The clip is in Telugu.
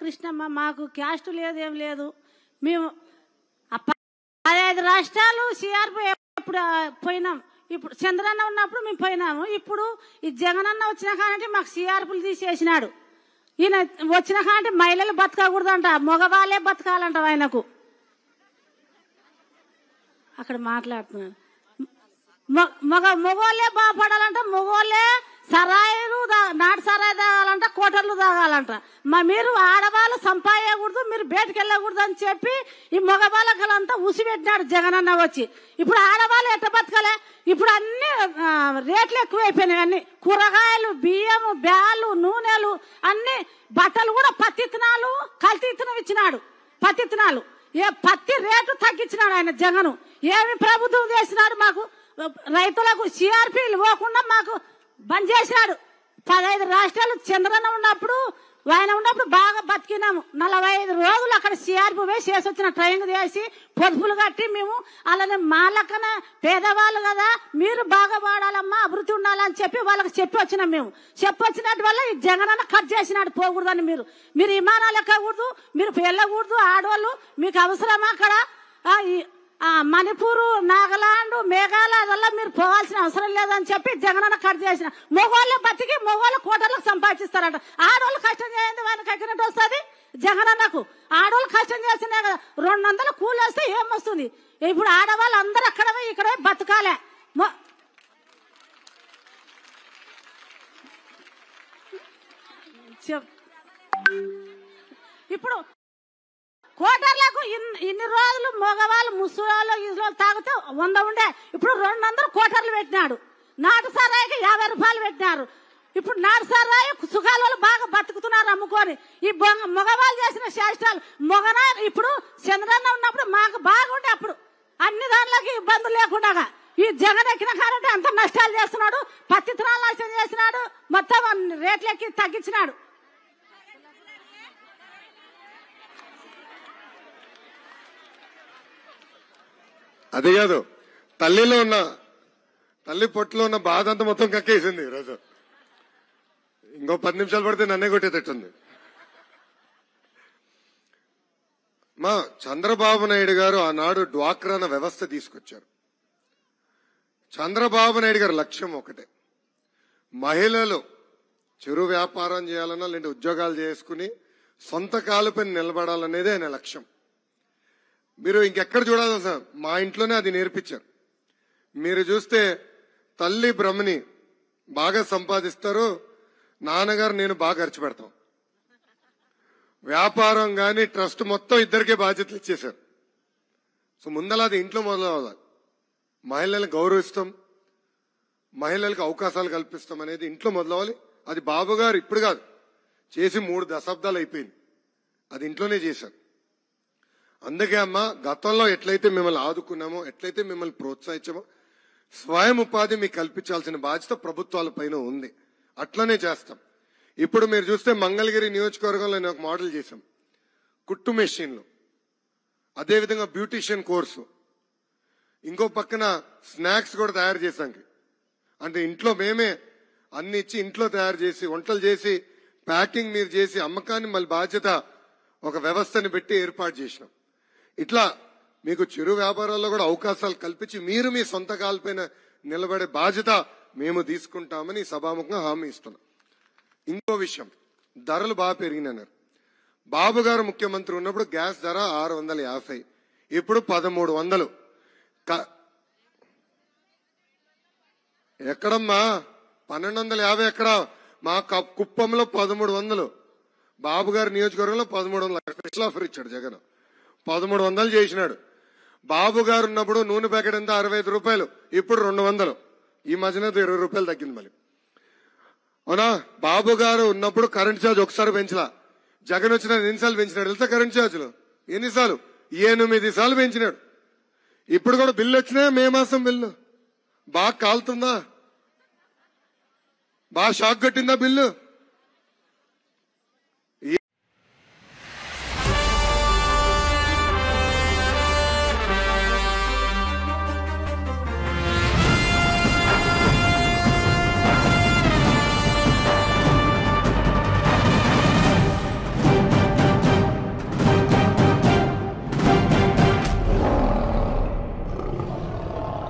కృష్ణమ్మ మాకు క్యాస్ట్ లేదు ఏం లేదు మేము పదహైదు రాష్ట్రాలు సిఆర్పి ఇప్పుడు పోయినాం ఇప్పుడు చంద్రన్న ఉన్నప్పుడు మేము పోయినాము ఇప్పుడు ఈ జగనన్న వచ్చిన కానంటే మాకు సిఆర్పులు తీసేసినాడు ఈయన వచ్చిన కానీ మహిళలు బతకకూడదంట మగవాళ్ళే బతకాలంట ఆయనకు అక్కడ మాట్లాడుతున్నాను మగ మగవాళ్ళే బాగుపడాలంట మగవాళ్ళే సరాయిలు నాటు సరాయి తాగాలంట కోటర్లు తాగాలంట మా మీరు ఆడవాళ్ళు సంపాదకూడదు మీరు బయటకు వెళ్ళకూడదు అని చెప్పి ఈ మగవాళ్ళకంతా ఉసిపెట్టినాడు జగనన్న వచ్చి ఇప్పుడు ఆడవాళ్ళు ఎట్ట బతకలే ఇప్పుడు అన్ని రేట్లు ఎక్కువైపోయినాయి అన్ని కూరగాయలు బియ్యము బ్యాలు నూనెలు అన్ని బట్టలు కూడా పత్తి ఇత్తనాలు కల్తీ ఇత్తనం ఇచ్చినాడు పత్తి ఇత్తనాలు ఏ పత్తి రేటు తగ్గించినాడు ఆయన జగను ఏమి ప్రభుత్వం చేసినాడు మాకు రైతులకు సిఆర్పీలు పోకుండా మాకు బంద్ చేసినాడు పదహైదు రాష్ట్రాలు చంద్రన్న ఉన్నప్పుడు ఆయన ఉన్నప్పుడు బాగా బతికినాము నలభై ఐదు రోజులు అక్కడ సిఆర్పి వేసి చేసి వచ్చిన ట్రైన్ చేసి పొదుపులు కట్టి మేము అలానే మాలకన పేదవాళ్ళు కదా మీరు బాగా వాడాలమ్మా అభివృద్ధి ఉండాలని చెప్పి వాళ్ళకి చెప్పి వచ్చినాం మేము చెప్పొచ్చినట్టు వల్ల ఈ జగనన్న కట్ చేసినాడు పోకూడదని మీరు మీరు విమానాలు ఎక్కకూడదు మీరు వెళ్ళకూడదు ఆడవాళ్ళు మీకు అవసరమా అక్కడ మణిపూరు నాగాలాండ్ మేఘాలయాల మీరు పోవాల్సిన అవసరం లేదని చెప్పి జగనన్న కట్ చేసిన మొగోళ్ళు బతికి మొగోళ్ళు కోటలకు సంపాదిస్తారంట ఆడవాళ్ళు కష్టం చేయండి వాళ్ళకి అగ్గినట్టు వస్తుంది జగనన్నకు ఆడవాళ్ళు కష్టం చేస్తున్నాయి కదా రెండు వందలు కూలి వస్తే ఏం వస్తుంది ఇప్పుడు ఆడవాళ్ళు అందరూ అక్కడ ఇక్కడ బతకాలే ఇప్పుడు కోటర్లకు ఇన్ని రోజులు మగవాళ్ళు ముసలాళ్ళు రోజులు తాగుతూ వంద ఉండే ఇప్పుడు రెండు వందలు కోటర్లు పెట్టినాడు నాటు సరాయికి యాభై రూపాయలు పెట్టినారు ఇప్పుడు నాటు సరాయి సుఖాలు బాగా బతుకుతున్నారు అమ్ముకొని ఈ మగవాళ్ళు చేసిన చేష్టాలు మొగన ఇప్పుడు చంద్రన్న ఉన్నప్పుడు మాకు బాగుండే అప్పుడు అన్ని దానిలోకి ఇబ్బంది లేకుండా ఈ జగన్ ఎక్కిన కారంటే అంత నష్టాలు చేస్తున్నాడు పత్తి నష్టం చేసినాడు మొత్తం రేట్లు ఎక్కి తగ్గించినాడు అదే కాదు తల్లిలో ఉన్న తల్లి పొట్టులో ఉన్న బాధ అంతా మొత్తం కక్కేసింది ఈరోజు ఇంకో పది నిమిషాలు పడితే నన్నే కొట్టేటట్టుంది మా చంద్రబాబు నాయుడు గారు ఆనాడు డ్వాక్రాన వ్యవస్థ తీసుకొచ్చారు చంద్రబాబు నాయుడు గారు లక్ష్యం ఒకటే మహిళలు చెరు వ్యాపారం చేయాలన్నా లేదంటే ఉద్యోగాలు చేసుకుని సొంత కాలుపై నిలబడాలనేదే ఆయన లక్ష్యం మీరు ఇంకెక్కడ చూడాలి సార్ మా ఇంట్లోనే అది నేర్పించారు మీరు చూస్తే తల్లి బ్రహ్మని బాగా సంపాదిస్తారు నాన్నగారు నేను బాగా ఖర్చు పెడతాం వ్యాపారం కానీ ట్రస్ట్ మొత్తం ఇద్దరికే బాధ్యతలు ఇచ్చేశారు సో ముందల అది ఇంట్లో మొదలు అవ్వాలి మహిళలను గౌరవిస్తాం మహిళలకు అవకాశాలు కల్పిస్తాం అనేది ఇంట్లో మొదలవ్వాలి అది బాబు గారు ఇప్పుడు కాదు చేసి మూడు దశాబ్దాలు అయిపోయింది అది ఇంట్లోనే చేశారు అందుకే అమ్మ గతంలో ఎట్లయితే మిమ్మల్ని ఆదుకున్నామో ఎట్లయితే మిమ్మల్ని ప్రోత్సహించామో స్వయం ఉపాధి మీకు కల్పించాల్సిన బాధ్యత ప్రభుత్వాల పైన ఉంది అట్లనే చేస్తాం ఇప్పుడు మీరు చూస్తే మంగళగిరి నియోజకవర్గంలో నేను ఒక మోడల్ చేశాం కుట్టు మెషిన్లు అదేవిధంగా బ్యూటిషియన్ కోర్సు ఇంకో పక్కన స్నాక్స్ కూడా తయారు చేశాం అంటే ఇంట్లో మేమే అన్ని ఇచ్చి ఇంట్లో తయారు చేసి వంటలు చేసి ప్యాకింగ్ మీరు చేసి అమ్మకాన్ని మళ్ళీ బాధ్యత ఒక వ్యవస్థని పెట్టి ఏర్పాటు చేసినాం ఇట్లా మీకు చిరు వ్యాపారాల్లో కూడా అవకాశాలు కల్పించి మీరు మీ సొంత కాల్పైన నిలబడే బాధ్యత మేము తీసుకుంటామని సభాముఖంగా హామీ ఇస్తున్నాం ఇంకో విషయం ధరలు బాగా పెరిగినన్నారు బాబు గారు ముఖ్యమంత్రి ఉన్నప్పుడు గ్యాస్ ధర ఆరు వందల యాభై ఇప్పుడు పదమూడు వందలు ఎక్కడమ్మా పన్నెండు వందల యాభై ఎక్కడ మా కుప్పంలో పదమూడు వందలు బాబు గారి నియోజకవర్గంలో పదమూడు వందల స్పెషల్ ఆఫర్ ఇచ్చాడు జగన్ పదమూడు వందలు చేసినాడు బాబు గారు ఉన్నప్పుడు నూనె ప్యాకెట్ అంతా అరవై ఐదు రూపాయలు ఇప్పుడు రెండు వందలు ఈ మధ్యన ఇరవై రూపాయలు తగ్గింది మళ్ళీ అవునా బాబు గారు ఉన్నప్పుడు కరెంట్ ఛార్జ్ ఒకసారి పెంచలా జగన్ వచ్చిన ఎన్నిసార్లు పెంచినాడు వెళ్తే కరెంట్ ఛార్జ్లు ఎన్నిసార్లు ఎనిమిది సార్లు పెంచినాడు ఇప్పుడు కూడా బిల్లు వచ్చినా మే మాసం బిల్లు బాగా కాలుతుందా బాగా షాక్ కట్టిందా బిల్లు